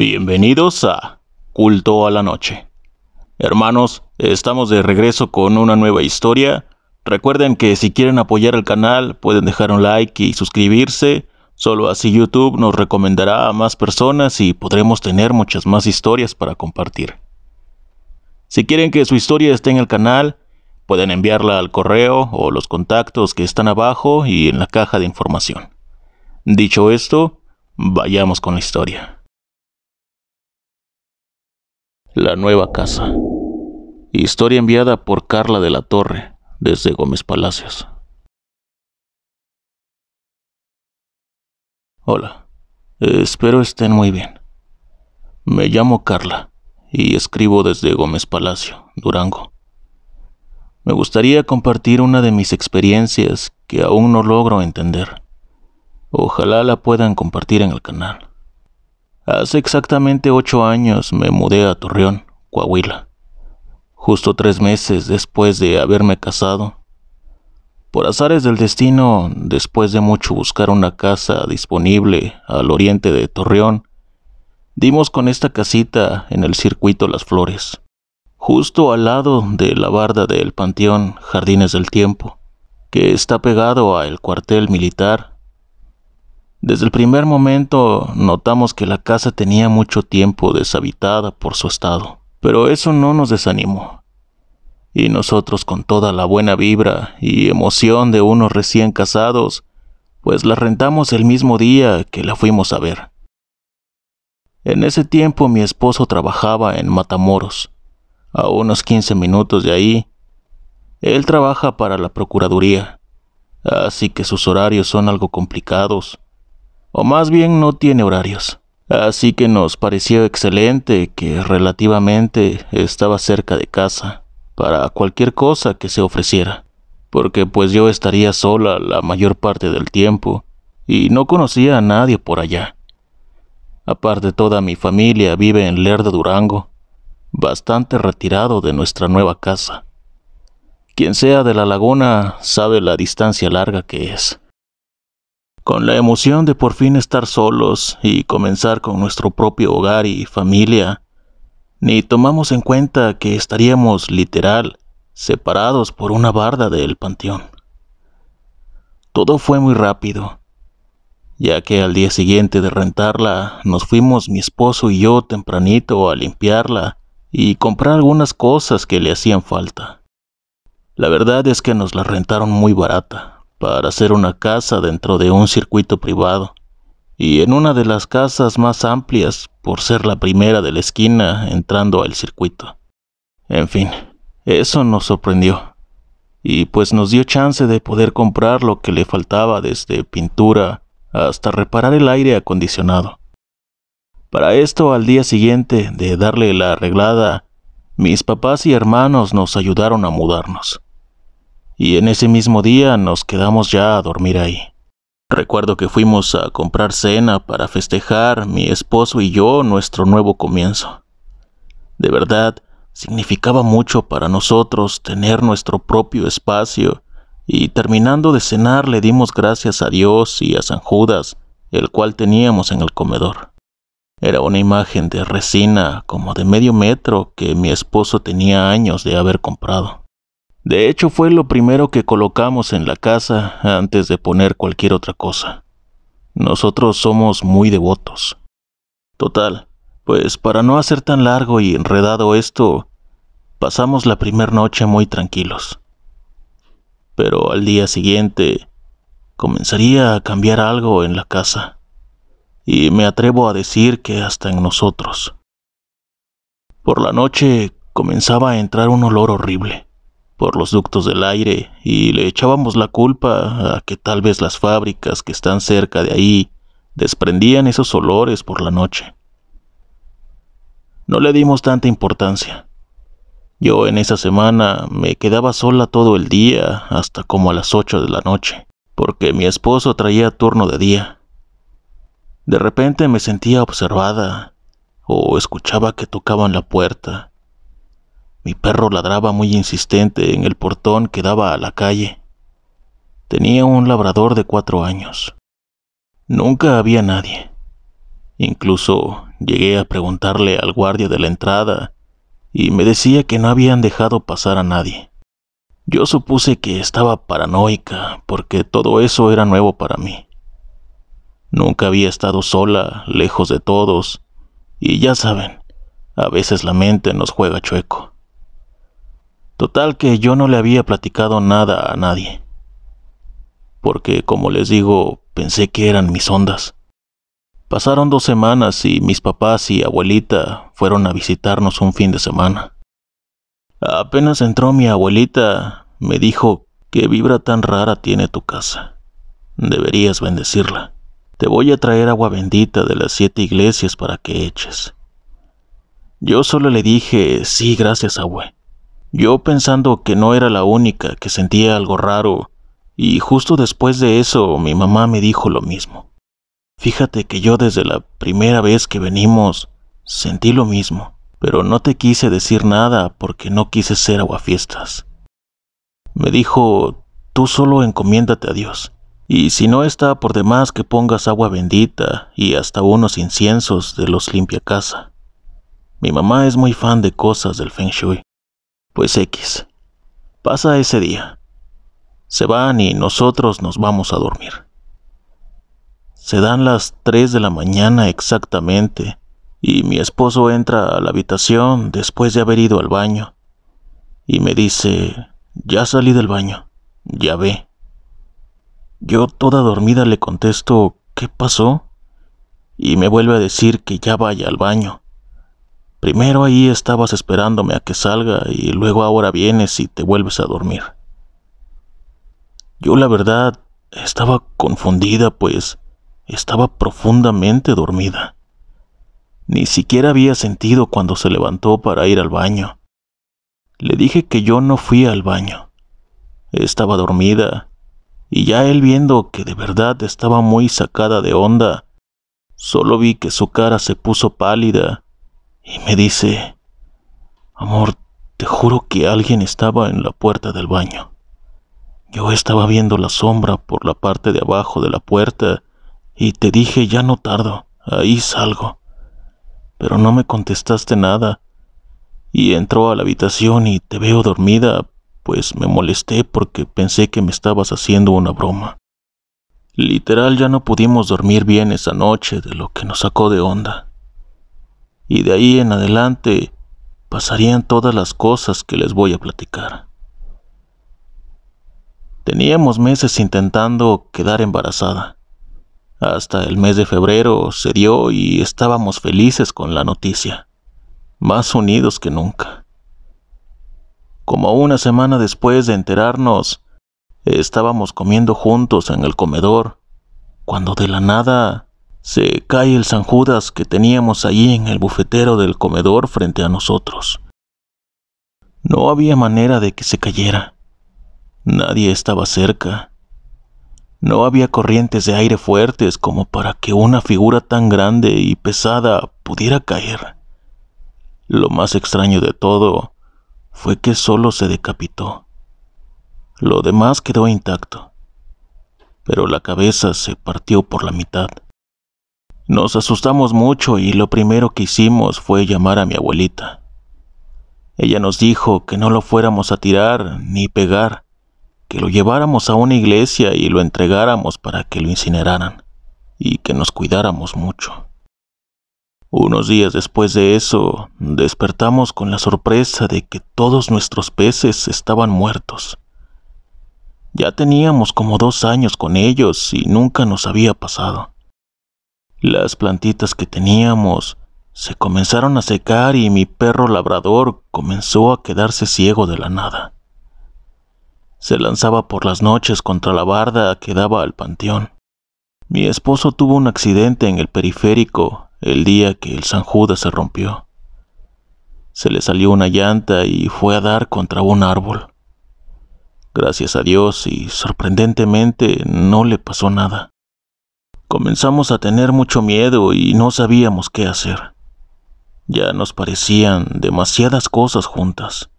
Bienvenidos a Culto a la Noche. Hermanos, estamos de regreso con una nueva historia. Recuerden que si quieren apoyar el canal pueden dejar un like y suscribirse. Solo así YouTube nos recomendará a más personas y podremos tener muchas más historias para compartir. Si quieren que su historia esté en el canal, pueden enviarla al correo o los contactos que están abajo y en la caja de información. Dicho esto, vayamos con la historia. La nueva casa. Historia enviada por Carla de la Torre desde Gómez Palacios. Hola, espero estén muy bien. Me llamo Carla y escribo desde Gómez Palacio, Durango. Me gustaría compartir una de mis experiencias que aún no logro entender. Ojalá la puedan compartir en el canal. Hace exactamente ocho años me mudé a Torreón, Coahuila, justo tres meses después de haberme casado. Por azares del destino, después de mucho buscar una casa disponible al oriente de Torreón, dimos con esta casita en el circuito Las Flores, justo al lado de la barda del Panteón Jardines del Tiempo, que está pegado al cuartel militar desde el primer momento notamos que la casa tenía mucho tiempo deshabitada por su estado, pero eso no nos desanimó. Y nosotros con toda la buena vibra y emoción de unos recién casados, pues la rentamos el mismo día que la fuimos a ver. En ese tiempo mi esposo trabajaba en Matamoros, a unos 15 minutos de ahí. Él trabaja para la Procuraduría, así que sus horarios son algo complicados o más bien no tiene horarios. Así que nos pareció excelente que relativamente estaba cerca de casa, para cualquier cosa que se ofreciera, porque pues yo estaría sola la mayor parte del tiempo y no conocía a nadie por allá. Aparte toda mi familia vive en Lerdo Durango, bastante retirado de nuestra nueva casa. Quien sea de la laguna sabe la distancia larga que es con la emoción de por fin estar solos y comenzar con nuestro propio hogar y familia, ni tomamos en cuenta que estaríamos literal separados por una barda del panteón. Todo fue muy rápido, ya que al día siguiente de rentarla nos fuimos mi esposo y yo tempranito a limpiarla y comprar algunas cosas que le hacían falta. La verdad es que nos la rentaron muy barata, para hacer una casa dentro de un circuito privado. Y en una de las casas más amplias, por ser la primera de la esquina entrando al circuito. En fin, eso nos sorprendió. Y pues nos dio chance de poder comprar lo que le faltaba desde pintura hasta reparar el aire acondicionado. Para esto, al día siguiente de darle la arreglada, mis papás y hermanos nos ayudaron a mudarnos y en ese mismo día nos quedamos ya a dormir ahí. Recuerdo que fuimos a comprar cena para festejar mi esposo y yo nuestro nuevo comienzo. De verdad, significaba mucho para nosotros tener nuestro propio espacio y terminando de cenar le dimos gracias a Dios y a San Judas, el cual teníamos en el comedor. Era una imagen de resina como de medio metro que mi esposo tenía años de haber comprado. De hecho, fue lo primero que colocamos en la casa antes de poner cualquier otra cosa. Nosotros somos muy devotos. Total, pues para no hacer tan largo y enredado esto, pasamos la primera noche muy tranquilos. Pero al día siguiente, comenzaría a cambiar algo en la casa. Y me atrevo a decir que hasta en nosotros. Por la noche comenzaba a entrar un olor horrible por los ductos del aire y le echábamos la culpa a que tal vez las fábricas que están cerca de ahí desprendían esos olores por la noche. No le dimos tanta importancia. Yo en esa semana me quedaba sola todo el día hasta como a las 8 de la noche, porque mi esposo traía turno de día. De repente me sentía observada o escuchaba que tocaban la puerta mi perro ladraba muy insistente en el portón que daba a la calle. Tenía un labrador de cuatro años. Nunca había nadie. Incluso llegué a preguntarle al guardia de la entrada y me decía que no habían dejado pasar a nadie. Yo supuse que estaba paranoica porque todo eso era nuevo para mí. Nunca había estado sola, lejos de todos, y ya saben, a veces la mente nos juega chueco. Total que yo no le había platicado nada a nadie. Porque, como les digo, pensé que eran mis ondas. Pasaron dos semanas y mis papás y abuelita fueron a visitarnos un fin de semana. Apenas entró mi abuelita, me dijo, ¿qué vibra tan rara tiene tu casa? Deberías bendecirla. Te voy a traer agua bendita de las siete iglesias para que eches. Yo solo le dije, sí, gracias, abue. Yo pensando que no era la única, que sentía algo raro, y justo después de eso mi mamá me dijo lo mismo. Fíjate que yo desde la primera vez que venimos sentí lo mismo, pero no te quise decir nada porque no quise ser aguafiestas. Me dijo, tú solo encomiéndate a Dios, y si no está por demás que pongas agua bendita y hasta unos inciensos de los limpia casa. Mi mamá es muy fan de cosas del feng shui pues X. Pasa ese día. Se van y nosotros nos vamos a dormir. Se dan las 3 de la mañana exactamente y mi esposo entra a la habitación después de haber ido al baño y me dice, ya salí del baño, ya ve. Yo toda dormida le contesto, ¿qué pasó? Y me vuelve a decir que ya vaya al baño, Primero ahí estabas esperándome a que salga y luego ahora vienes y te vuelves a dormir. Yo la verdad estaba confundida, pues estaba profundamente dormida. Ni siquiera había sentido cuando se levantó para ir al baño. Le dije que yo no fui al baño. Estaba dormida, y ya él viendo que de verdad estaba muy sacada de onda, solo vi que su cara se puso pálida y me dice, amor, te juro que alguien estaba en la puerta del baño. Yo estaba viendo la sombra por la parte de abajo de la puerta y te dije, ya no tardo, ahí salgo. Pero no me contestaste nada y entró a la habitación y te veo dormida, pues me molesté porque pensé que me estabas haciendo una broma. Literal ya no pudimos dormir bien esa noche de lo que nos sacó de onda y de ahí en adelante pasarían todas las cosas que les voy a platicar. Teníamos meses intentando quedar embarazada. Hasta el mes de febrero se dio y estábamos felices con la noticia, más unidos que nunca. Como una semana después de enterarnos, estábamos comiendo juntos en el comedor, cuando de la nada se cae el San Judas que teníamos allí en el bufetero del comedor frente a nosotros. No había manera de que se cayera. Nadie estaba cerca. No había corrientes de aire fuertes como para que una figura tan grande y pesada pudiera caer. Lo más extraño de todo fue que solo se decapitó. Lo demás quedó intacto, pero la cabeza se partió por la mitad. Nos asustamos mucho y lo primero que hicimos fue llamar a mi abuelita. Ella nos dijo que no lo fuéramos a tirar ni pegar, que lo lleváramos a una iglesia y lo entregáramos para que lo incineraran, y que nos cuidáramos mucho. Unos días después de eso, despertamos con la sorpresa de que todos nuestros peces estaban muertos. Ya teníamos como dos años con ellos y nunca nos había pasado. Las plantitas que teníamos se comenzaron a secar y mi perro labrador comenzó a quedarse ciego de la nada. Se lanzaba por las noches contra la barda que daba al panteón. Mi esposo tuvo un accidente en el periférico el día que el San se rompió. Se le salió una llanta y fue a dar contra un árbol. Gracias a Dios y sorprendentemente no le pasó nada. Comenzamos a tener mucho miedo y no sabíamos qué hacer. Ya nos parecían demasiadas cosas juntas.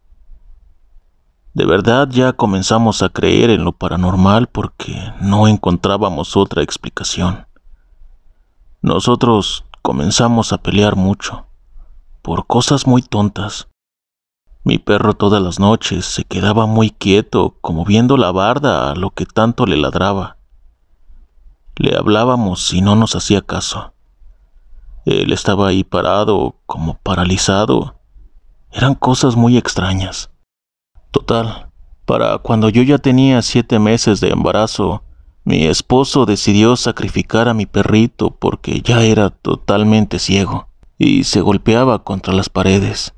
De verdad ya comenzamos a creer en lo paranormal porque no encontrábamos otra explicación. Nosotros comenzamos a pelear mucho, por cosas muy tontas. Mi perro todas las noches se quedaba muy quieto, como viendo la barda a lo que tanto le ladraba. Le hablábamos y no nos hacía caso. Él estaba ahí parado, como paralizado. Eran cosas muy extrañas. Total, para cuando yo ya tenía siete meses de embarazo, mi esposo decidió sacrificar a mi perrito porque ya era totalmente ciego y se golpeaba contra las paredes.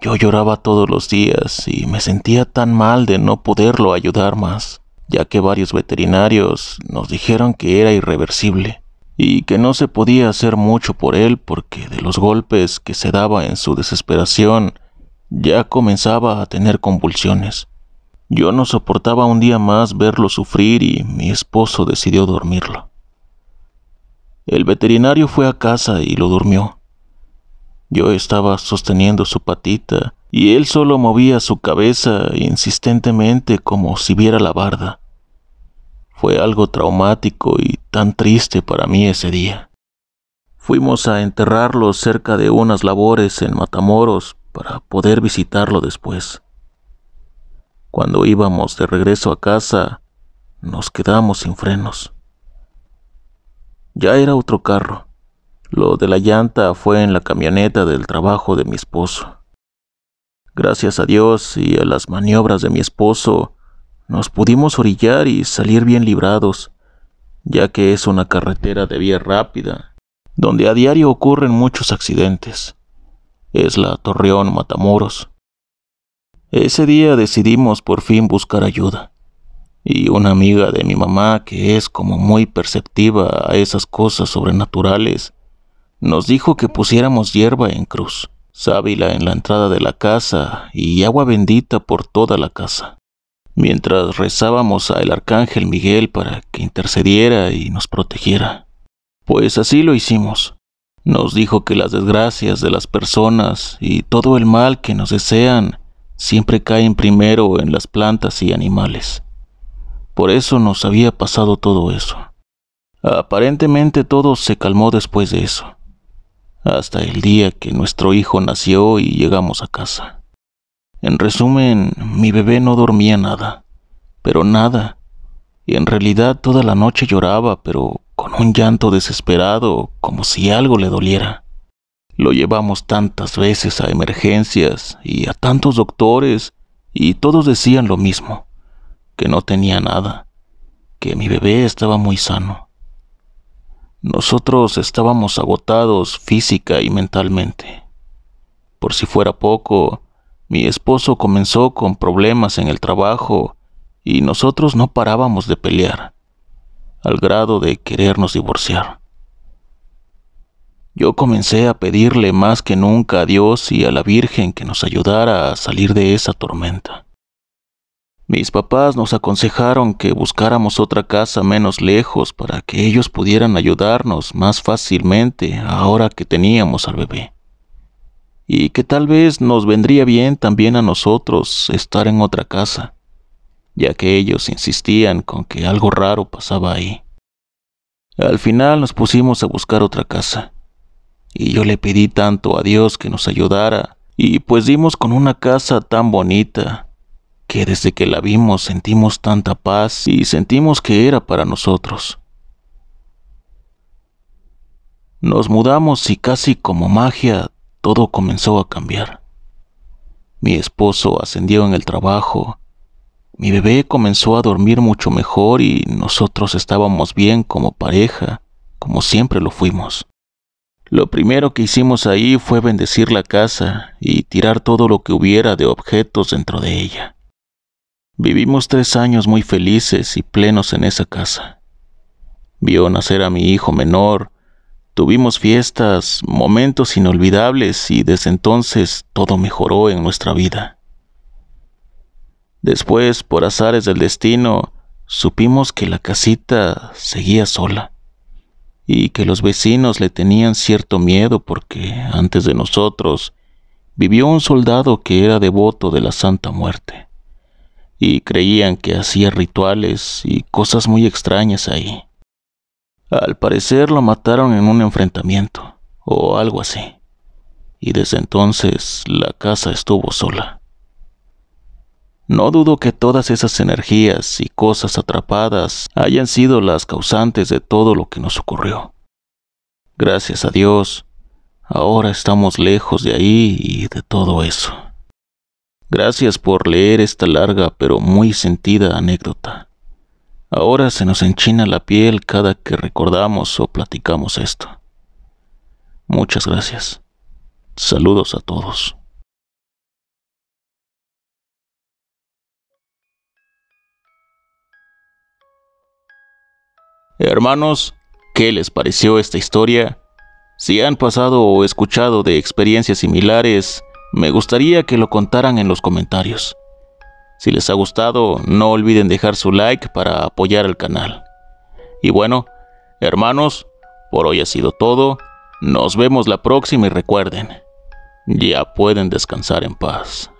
Yo lloraba todos los días y me sentía tan mal de no poderlo ayudar más ya que varios veterinarios nos dijeron que era irreversible y que no se podía hacer mucho por él porque de los golpes que se daba en su desesperación ya comenzaba a tener convulsiones. Yo no soportaba un día más verlo sufrir y mi esposo decidió dormirlo. El veterinario fue a casa y lo durmió. Yo estaba sosteniendo su patita y él solo movía su cabeza insistentemente como si viera la barda. Fue algo traumático y tan triste para mí ese día. Fuimos a enterrarlo cerca de unas labores en Matamoros para poder visitarlo después. Cuando íbamos de regreso a casa, nos quedamos sin frenos. Ya era otro carro. Lo de la llanta fue en la camioneta del trabajo de mi esposo. Gracias a Dios y a las maniobras de mi esposo, nos pudimos orillar y salir bien librados, ya que es una carretera de vía rápida, donde a diario ocurren muchos accidentes. Es la Torreón Matamoros. Ese día decidimos por fin buscar ayuda y una amiga de mi mamá que es como muy perceptiva a esas cosas sobrenaturales, nos dijo que pusiéramos hierba en cruz, sábila en la entrada de la casa y agua bendita por toda la casa. Mientras rezábamos al arcángel Miguel para que intercediera y nos protegiera. Pues así lo hicimos. Nos dijo que las desgracias de las personas y todo el mal que nos desean siempre caen primero en las plantas y animales. Por eso nos había pasado todo eso. Aparentemente todo se calmó después de eso hasta el día que nuestro hijo nació y llegamos a casa. En resumen, mi bebé no dormía nada, pero nada, y en realidad toda la noche lloraba, pero con un llanto desesperado, como si algo le doliera. Lo llevamos tantas veces a emergencias y a tantos doctores, y todos decían lo mismo, que no tenía nada, que mi bebé estaba muy sano. Nosotros estábamos agotados física y mentalmente. Por si fuera poco, mi esposo comenzó con problemas en el trabajo y nosotros no parábamos de pelear, al grado de querernos divorciar. Yo comencé a pedirle más que nunca a Dios y a la Virgen que nos ayudara a salir de esa tormenta. Mis papás nos aconsejaron que buscáramos otra casa menos lejos para que ellos pudieran ayudarnos más fácilmente ahora que teníamos al bebé. Y que tal vez nos vendría bien también a nosotros estar en otra casa, ya que ellos insistían con que algo raro pasaba ahí. Al final nos pusimos a buscar otra casa, y yo le pedí tanto a Dios que nos ayudara, y pues dimos con una casa tan bonita que desde que la vimos sentimos tanta paz y sentimos que era para nosotros. Nos mudamos y casi como magia todo comenzó a cambiar. Mi esposo ascendió en el trabajo, mi bebé comenzó a dormir mucho mejor y nosotros estábamos bien como pareja, como siempre lo fuimos. Lo primero que hicimos ahí fue bendecir la casa y tirar todo lo que hubiera de objetos dentro de ella. Vivimos tres años muy felices y plenos en esa casa. Vio nacer a mi hijo menor, tuvimos fiestas, momentos inolvidables y desde entonces todo mejoró en nuestra vida. Después, por azares del destino, supimos que la casita seguía sola y que los vecinos le tenían cierto miedo porque antes de nosotros vivió un soldado que era devoto de la Santa Muerte y creían que hacía rituales y cosas muy extrañas ahí. Al parecer lo mataron en un enfrentamiento, o algo así, y desde entonces la casa estuvo sola. No dudo que todas esas energías y cosas atrapadas hayan sido las causantes de todo lo que nos ocurrió. Gracias a Dios, ahora estamos lejos de ahí y de todo eso. Gracias por leer esta larga pero muy sentida anécdota. Ahora se nos enchina la piel cada que recordamos o platicamos esto. Muchas gracias. Saludos a todos. Hermanos, ¿qué les pareció esta historia? Si han pasado o escuchado de experiencias similares, me gustaría que lo contaran en los comentarios. Si les ha gustado, no olviden dejar su like para apoyar al canal. Y bueno, hermanos, por hoy ha sido todo. Nos vemos la próxima y recuerden, ya pueden descansar en paz.